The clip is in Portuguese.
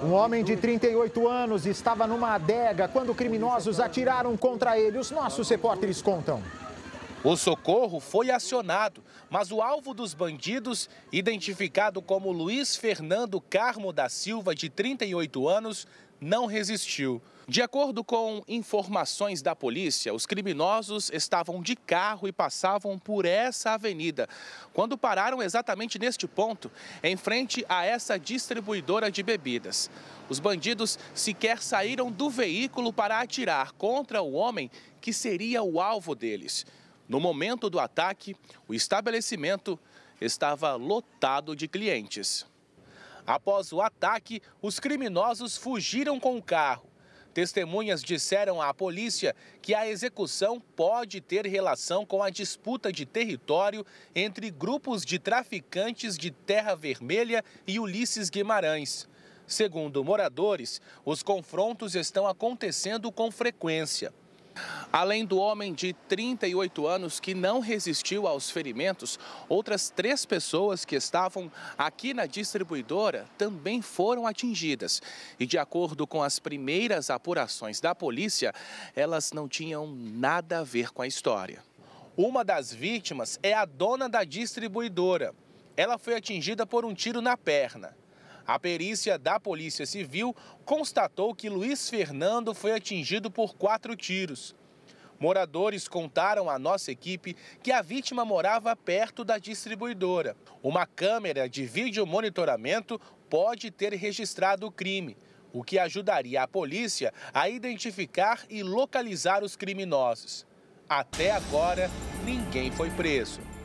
Um homem de 38 anos estava numa adega quando criminosos atiraram contra ele. Os nossos repórteres contam. O socorro foi acionado, mas o alvo dos bandidos, identificado como Luiz Fernando Carmo da Silva, de 38 anos, não resistiu. De acordo com informações da polícia, os criminosos estavam de carro e passavam por essa avenida, quando pararam exatamente neste ponto, em frente a essa distribuidora de bebidas. Os bandidos sequer saíram do veículo para atirar contra o homem que seria o alvo deles. No momento do ataque, o estabelecimento estava lotado de clientes. Após o ataque, os criminosos fugiram com o carro. Testemunhas disseram à polícia que a execução pode ter relação com a disputa de território entre grupos de traficantes de Terra Vermelha e Ulisses Guimarães. Segundo moradores, os confrontos estão acontecendo com frequência. Além do homem de 38 anos que não resistiu aos ferimentos, outras três pessoas que estavam aqui na distribuidora também foram atingidas. E de acordo com as primeiras apurações da polícia, elas não tinham nada a ver com a história. Uma das vítimas é a dona da distribuidora. Ela foi atingida por um tiro na perna. A perícia da Polícia Civil constatou que Luiz Fernando foi atingido por quatro tiros. Moradores contaram à nossa equipe que a vítima morava perto da distribuidora. Uma câmera de vídeo monitoramento pode ter registrado o crime, o que ajudaria a polícia a identificar e localizar os criminosos. Até agora, ninguém foi preso.